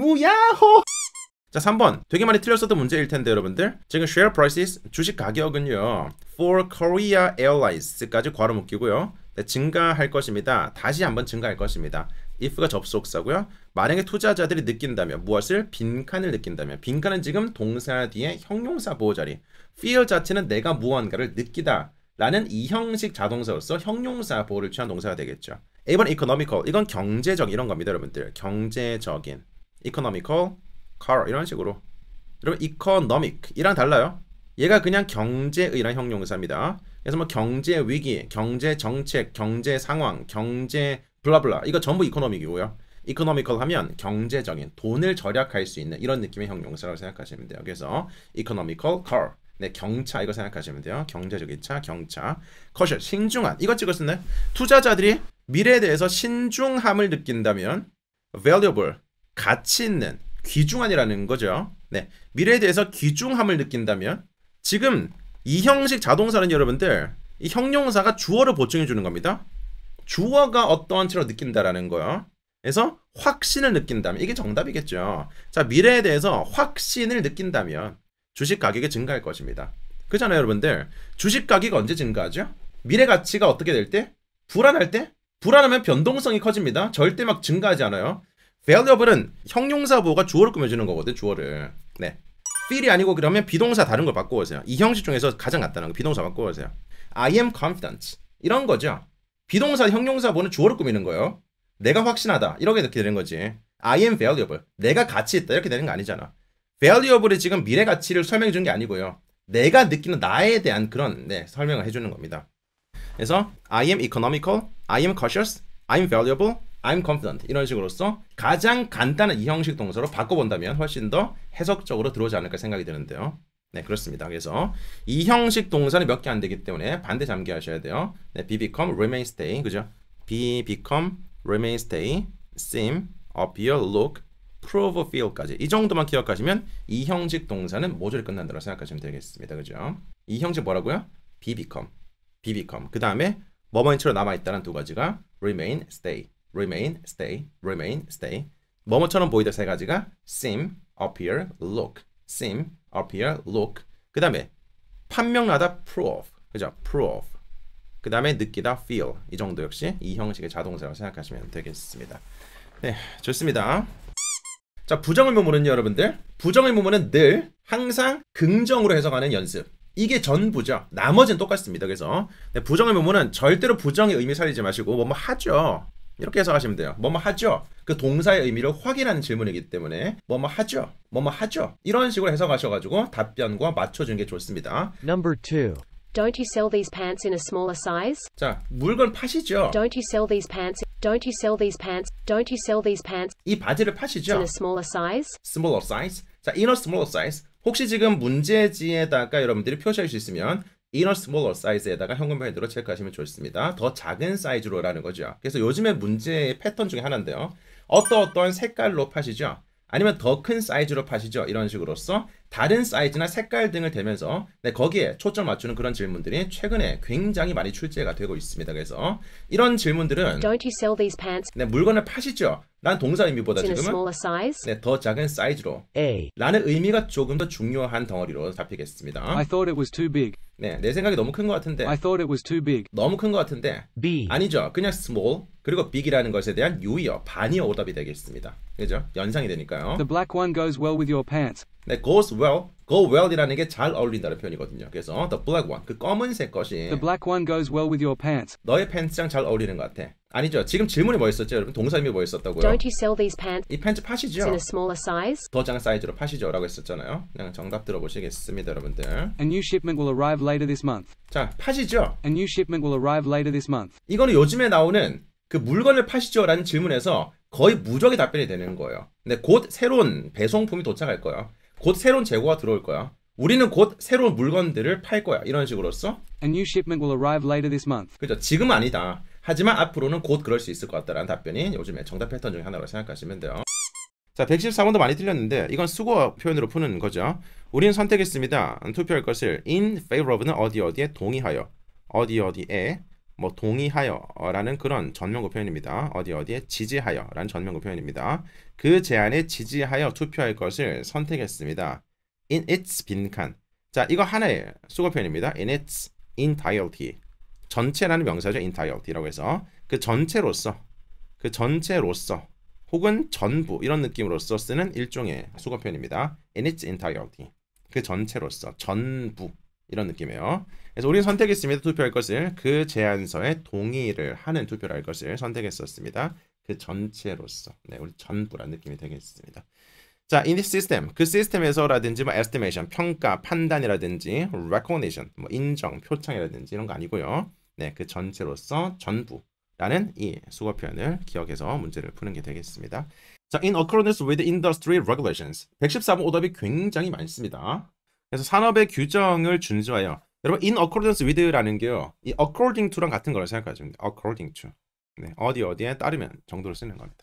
무야호! 자 3번 되게 많이 틀렸어도 문제일 텐데 여러분들 지금 share prices 주식 가격은요 for Korea Airlines까지 괄호 묶이고요 네, 증가할 것입니다 다시 한번 증가할 것입니다 if가 접속사고요 만약에 투자자들이 느낀다면 무엇을 빈칸을 느낀다면 빈칸은 지금 동사 뒤에 형용사 보호 자리 feel 자체는 내가 무언가를 느끼다 라는 이 형식 자동사로서 형용사 보호를 취한 동사가 되겠죠 A번 economical 이건 경제적 이런 겁니다 여러분들 경제적인 economical car 이런 식으로 여러분 economic이랑 달라요. 얘가 그냥 경제의란 형용사입니다. 그래서 뭐 경제 위기, 경제 정책, 경제 상황, 경제 블라블라 이거 전부 economic이고요. economical 하면 경제적인 돈을 절약할 수 있는 이런 느낌의 형용사라고 생각하시면 돼요. 그래서 economical car 네, 경차 이거 생각하시면 돼요. 경제적인 차, 경차. 커셜, 신중한. 이거 찍었었나요? 투자자들이 미래에 대해서 신중함을 느낀다면 valuable, 가치 있는 귀중한이라는 거죠. 네, 미래에 대해서 귀중함을 느낀다면 지금 이 형식 자동사는 여러분들 이 형용사가 주어를 보충해 주는 겁니다. 주어가 어떠한 채로 느낀다라는 거요. 그래서 확신을 느낀다면 이게 정답이겠죠. 자 미래에 대해서 확신을 느낀다면 주식 가격이 증가할 것입니다. 그잖아요 렇 여러분들. 주식 가격이 언제 증가하죠? 미래 가치가 어떻게 될 때? 불안할 때? 불안하면 변동성이 커집니다. 절대 막 증가하지 않아요. valuable은 형용사 보호가 주어를 꾸며주는 거거든 주어를 네 feel이 아니고 그러면 비동사 다른 걸 바꿔보세요 이 형식 중에서 가장 간단한 거 비동사 바꿔보세요 I am confident 이런 거죠 비동사 형용사 보호는 주어를 꾸미는 거예요 내가 확신하다 이렇게 이렇게 되는 거지 I am valuable 내가 가치 있다 이렇게 되는 거 아니잖아 valuable이 지금 미래 가치를 설명해 주는 게 아니고요 내가 느끼는 나에 대한 그런 네, 설명을 해주는 겁니다 그래서 I am economical, I am cautious, I am valuable, I'm confident 이런 식으로써 가장 간단한 이 형식 동사로 바꿔본다면 훨씬 더 해석적으로 들어오지 않을까 생각이 드는데요. 네 그렇습니다. 그래서 이 형식 동사는 몇 개 안 되기 때문에 반대 잠기하셔야 돼요. 네, be become remain stay 그죠? be become remain stay seem appear look prove feel까지 이 정도만 기억하시면 이 형식 동사는 모조리 끝난다고 생각하시면 되겠습니다. 그죠? 이 형식 뭐라고요? be become be become 그 다음에 머머인처럼 남아있다는 두 가지가 remain stay remain, stay, remain, stay. 뭐뭐처럼 보이던 세 가지가 seem, appear, look, seem, appear, look. 그 다음에 판명나다 prove, 그죠? prove. 그 다음에 느끼다 feel. 이 정도 역시 이 형식의 자동사라고 생각하시면 되겠습니다. 네, 좋습니다. 자, 부정의 모문은요, 여러분들. 부정의 모문은 늘 항상 긍정으로 해석하는 연습. 이게 전부죠. 나머지는 똑같습니다. 그래서 부정의 모문은 절대로 부정의 의미 살리지 마시고 뭐뭐 하죠. 이렇게 해석하시면 돼요. 뭐 뭐 하죠. 그 동사의 의미를 확인하는 질문이기 때문에 뭐 뭐 하죠. 뭐 뭐 하죠. 이런 식으로 해석하셔 가지고 답변과 맞춰 주는 게 좋습니다. Number 2. Don't you sell these pants in a smaller size? 자, 물건 파시죠. Don't you sell these pants? Don't you sell these pants? Don't you sell these pants? 이 바지를 파시죠. In a smaller size? Smaller size. 자, in a smaller size. 혹시 지금 문제지에다가 여러분들이 표시할 수 있으면 inner smaller 사이즈에다가 현금변이도로 체크하시면 좋습니다. 더 작은 사이즈로라는 거죠. 그래서 요즘에 문제의 패턴 중에 하나인데요. 어떠어떠한 색깔로 파시죠. 아니면 더 큰 사이즈로 파시죠. 이런 식으로서 다른 사이즈나 색깔 등을 대면서 네, 거기에 초점 맞추는 그런 질문들이 최근에 굉장히 많이 출제가 되고 있습니다. 그래서 이런 질문들은 네, 물건을 파시죠. 난 동사 의미보다 지금은 네, 더 작은 사이즈로 A. 라는 의미가 조금 더 중요한 덩어리로 잡히겠습니다. I thought it was too big. 네, 내 생각이 너무 큰 것 같은데. I thought it was too big. 너무 큰 것 같은데. B. 아니죠. 그냥 small 그리고 big이라는 것에 대한 유의어, 반의어 오답이 되겠습니다. 그죠? 연상이 되니까요. The black one goes well with your pants. 네, goes well. go well이라는 게 잘 어울린다는 표현이거든요. 그래서 the black one, 그 검은색 것이 the black one goes well with your pants. 너의 팬츠랑 잘 어울리는 것 같아. 아니죠. 지금 질문이 뭐였었죠, 여러분? 동사님이 뭐였었다고요? Don't you sell these pants? 이 팬츠 파시죠? In a smaller size? 더 작은 사이즈로 파시죠라고 했었잖아요. 그냥 정답 들어보시겠습니다, 여러분들. A new shipment will arrive later this month. 자, 파시죠. A new shipment will arrive later this month. 이거는 요즘에 나오는 그 물건을 파시죠라는 질문에서 거의 무적의 답변이 되는 거예요. 근데 곧 새로운 배송품이 도착할 거예요. 곧 새로운 재고가 들어올 거야. 우리는 곧 새로운 물건들을 팔 거야. 이런 식으로써. A new shipment will arrive later this month. 그죠. 지금 아니다. 하지만 앞으로는 곧 그럴 수 있을 것 같다라는 답변이 요즘에 정답 패턴 중에 하나라고 생각하시면 돼요. 자, 114번도 많이 틀렸는데 이건 수거 표현으로 푸는 거죠. 우리는 선택했습니다. 투표할 것을 in favor는 o f 어디 어디에 동의하여 어디 어디에 뭐 동의하여라는 그런 전명구 표현입니다. 어디 어디에 지지하여라는 전명구 표현입니다. 그 제안에 지지하여 투표할 것을 선택했습니다. In its 빈칸. 자, 이거 하나의 수거 표현입니다. In its entirety. 전체라는 명사죠. entirety라고 해서 그 전체로서 그 전체로서 혹은 전부 이런 느낌으로써 쓰는 일종의 수거 표현입니다. In its entirety. 그 전체로서 전부 이런 느낌이에요. 그래서 우리는 선택했습니다. 투표할 것을 그 제안서에 동의를 하는 투표를 할 것을 선택했었습니다. 그 전체로서 네, 우리 전부란 느낌이 되겠습니다. 자, in t h i 그 시스템에서라든지 뭐 estimation, 평가, 판단이라든지 recognition, 뭐 인정, 표창이라든지 이런 거 아니고요. 네, 그 전체로서 전부라는 이 수거 표현을 기억해서 문제를 푸는 게 되겠습니다. 자, in accordance with industry regulations, 114번 오답이 굉장히 많습니다. 그래서 산업의 규정을 준수하여 여러분 in accordance with라는 게요. 이 according to랑 같은 걸라 생각하시면 돼요. according to. 네, 어디 어디에 따르면 정도로 쓰는 겁니다.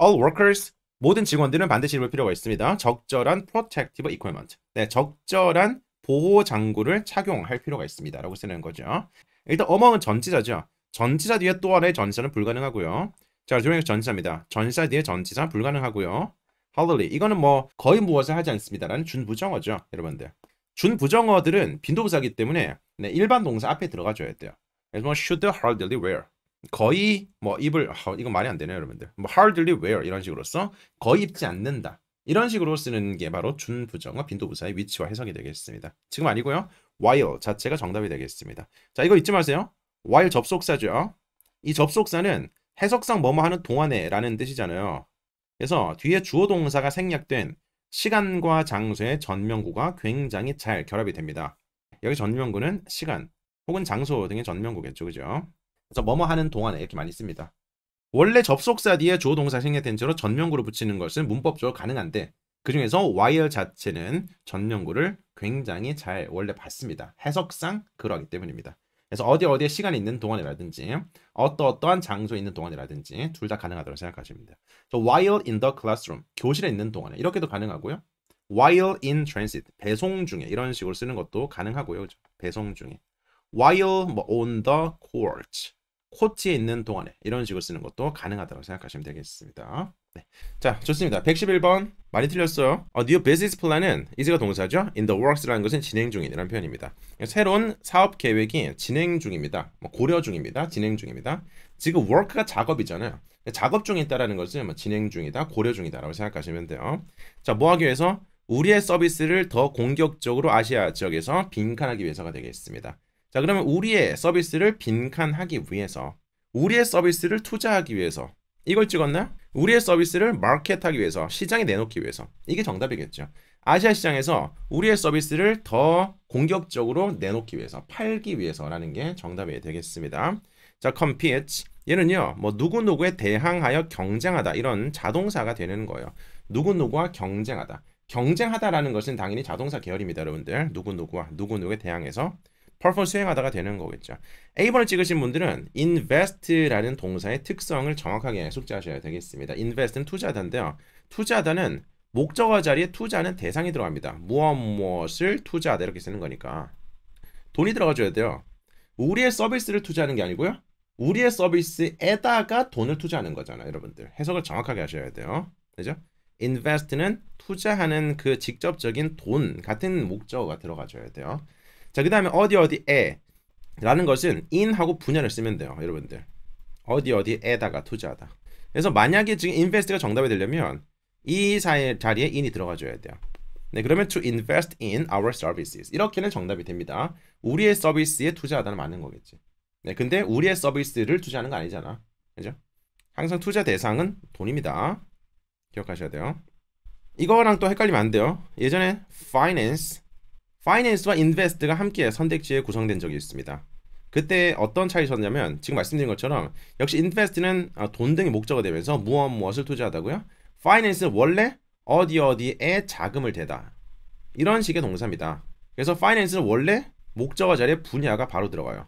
All workers 모든 직원들은 반드시 입을 필요가 있습니다. 적절한 protective equipment. 네, 적절한 보호 장구를 착용할 필요가 있습니다라고 쓰는 거죠. 일단 어 m o n 은 전치사죠. 전치사 뒤에 또 하나의 전치사는 불가능하고요. 자, 조용히 전치사입니다. 전치사 뒤에 전치사 불가능하고요. holiday 이거는 뭐 거의 무엇을 하지 않습니다라는 준부정어죠 여러분들 준부정어들은 빈도부사기 때문에 네, 일반 동사 앞에 들어가줘야 돼요 그래서 뭐 should hardly wear 거의 뭐 입을 아, 이거 말이 안 되네요 여러분들 뭐 hardly wear 이런 식으로써 거의 입지 않는다 이런 식으로 쓰는 게 바로 준부정어 빈도부사의 위치와 해석이 되겠습니다 지금 아니고요 while 자체가 정답이 되겠습니다 자 이거 잊지 마세요 while 접속사죠 이 접속사는 해석상 뭐뭐 하는 동안에 라는 뜻이잖아요 그래서 뒤에 주어 동사가 생략된 시간과 장소의 전명구가 굉장히 잘 결합이 됩니다. 여기 전명구는 시간 혹은 장소 등의 전명구겠죠. 그죠? 그래서 뭐뭐 하는 동안에 이렇게 많이 씁니다. 원래 접속사 뒤에 주어 동사 생략된 채로 전명구를 붙이는 것은 문법적으로 가능한데 그 중에서 while 자체는 전명구를 굉장히 잘 원래 봤습니다. 해석상 그러하기 때문입니다. 그래서 어디 어디에 시간이 있는 동안이라든지 어떠 어떠한 장소에 있는 동안이라든지 둘 다 가능하다고 생각하시면 돼요. So while in the classroom 교실에 있는 동안에 이렇게도 가능하고요. While in transit 배송 중에 이런 식으로 쓰는 것도 가능하고요. 그렇죠? 배송 중에 while 뭐 on the court 코트에 있는 동안에 이런 식으로 쓰는 것도 가능하다고 생각하시면 되겠습니다. 네. 자, 좋습니다. 111번 많이 틀렸어요. 어, new business plan은 is가 동사죠. in the works라는 것은 진행 중이라는 표현입니다. 새로운 사업 계획이 진행 중입니다. 뭐 고려 중입니다. 진행 중입니다. 지금 work가 작업이잖아요. 작업 중에 있다라는 것은 뭐 진행 중이다, 고려 중이다라고 생각하시면 돼요. 자, 뭐 하기 위해서 우리의 서비스를 더 공격적으로 아시아 지역에서 빈칸하기 위해서가 되겠습니다. 자 그러면 우리의 서비스를 빈칸하기 위해서 우리의 서비스를 투자하기 위해서 이걸 찍었나? 우리의 서비스를 마켓하기 위해서 시장에 내놓기 위해서 이게 정답이겠죠. 아시아 시장에서 우리의 서비스를 더 공격적으로 내놓기 위해서 팔기 위해서라는 게 정답이 되겠습니다. 자, compete 얘는요. 뭐 누구누구에 대항하여 경쟁하다 이런 자동사가 되는 거예요. 누구누구와 경쟁하다. 경쟁하다라는 것은 당연히 자동사 계열입니다, 여러분들. 누구누구와 누구누구에 대항해서 펄펄 수행하다가 되는 거겠죠. A번을 찍으신 분들은 invest라는 동사의 특성을 정확하게 숙지하셔야 되겠습니다. invest는 투자단데요. 투자단은 목적어 자리에 투자는 대상이 들어갑니다. 무엇 무엇을 투자하다 이렇게 쓰는 거니까 돈이 들어가줘야 돼요. 우리의 서비스를 투자하는 게 아니고요. 우리의 서비스에다가 돈을 투자하는 거잖아요, 여러분들. 해석을 정확하게 하셔야 돼요. 되죠? invest는 투자하는 그 직접적인 돈 같은 목적어가 들어가줘야 돼요. 자, 그 다음에 어디 어디에 라는 것은 in하고 분야를 쓰면 돼요. 여러분들. 어디 어디에다가 투자하다. 그래서 만약에 지금 invest가 정답이 되려면 이 사이 자리에 in이 들어가줘야 돼요. 네, 그러면 to invest in our services 이렇게는 정답이 됩니다. 우리의 서비스에 투자하다는 맞는 거겠지. 네, 근데 우리의 서비스를 투자하는 거 아니잖아. 그죠? 항상 투자 대상은 돈입니다. 기억하셔야 돼요. 이거랑 또 헷갈리면 안 돼요. 예전에 finance 파이낸스와 인베스트가 함께 선택지에 구성된 적이 있습니다. 그때 어떤 차이 있었냐면 지금 말씀드린 것처럼 역시 인베스트는 어, 돈 등의 목적이 되면서 무엇 무엇을 투자하다고요? 파이낸스는 원래 어디 어디에 자금을 대다 이런 식의 동사입니다. 그래서 파이낸스는 원래 목적어 자리에 분야가 바로 들어가요.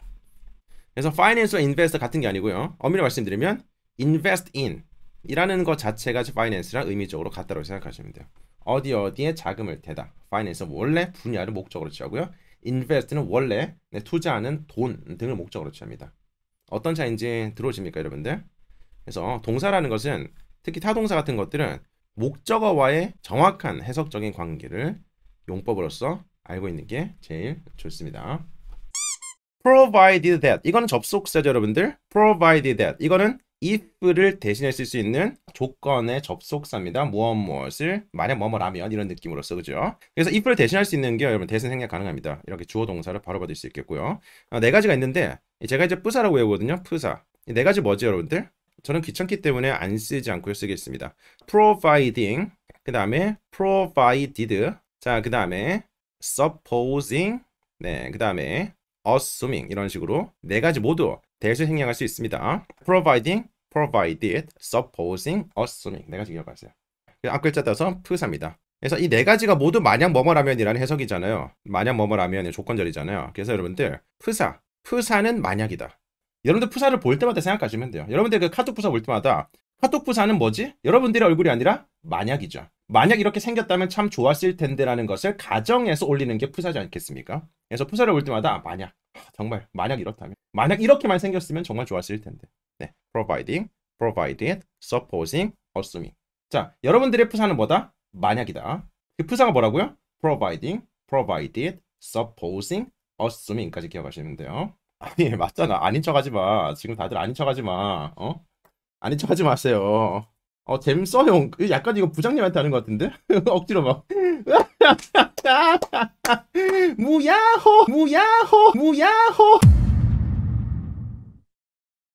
그래서 파이낸스와 인베스트 같은 게 아니고요. 엄밀히 말씀드리면 invest in 이라는 것 자체가 파이낸스랑 의미적으로 같다고 생각하시면 돼요. 어디 어디에 자금을 대다. finance 원래 분야를 목적으로 취하고요. invest는 원래 네, 투자하는 돈 등을 목적으로 취합니다. 어떤 차인지 들어오십니까, 여러분들? 그래서 동사라는 것은 특히 타동사 같은 것들은 목적어와의 정확한 해석적인 관계를 용법으로서 알고 있는 게 제일 좋습니다. provided that 이거는 접속사죠 여러분들 provided that 이거는 if를 대신에 쓸수 있는 조건의 접속사입니다. 무엇 무엇을 만약 뭐뭐라면 이런 느낌으로써 그죠? 그래서 if를 대신할 수 있는 게 여러분 대신 생략 가능합니다. 이렇게 주어 동사를 바로 받을 수 있겠고요. 아, 네 가지가 있는데 제가 이제 뿌사라고 외우거든요. 푸사 네 가지 뭐지 여러분들? 저는 귀찮기 때문에 안 쓰지 않고 쓰겠습니다. providing 그 다음에 provided 자 그 다음에 supposing 네 그 다음에 assuming 이런 식으로 네 가지 모두 대신 생략할 수 있습니다. providing, provided, supposing, assuming 네 가지 기억하세요. 앞글자 따서 푸사입니다. 그래서 이 네 가지가 모두 마냥 뭐뭐라면이라는 해석이잖아요. 마냥 뭐뭐라면 의 조건절이잖아요. 그래서 여러분들 푸사, 푸사는 만약이다. 여러분들 푸사를 볼 때마다 생각하시면 돼요. 여러분들 그 카톡 푸사 볼 때마다 카톡 푸사는 뭐지? 여러분들의 얼굴이 아니라 만약이죠. 만약 이렇게 생겼다면 참 좋았을 텐데라는 것을 가정에서 올리는 게 푸사지 않겠습니까? 그래서 푸사를 볼 때마다 아, 만약 정말 만약 이렇다면 만약 이렇게만 생겼으면 정말 좋았을 텐데 네, providing, provided, supposing, assuming. 자, 여러분들의 부사는 뭐다? 만약이다. 그 부사가 뭐라고요? providing, provided, supposing, assuming까지 기억하시면 돼요. 아니, 맞잖아. 아닌 척하지 마. 지금 다들 아닌 척하지 마. 어? 아닌 척하지 마세요. 어, 잼써용. 그 약간 이거 부장님한테 하는 것 같은데? 억지로 막. 무야호! 무야호! 무야호! 무야호!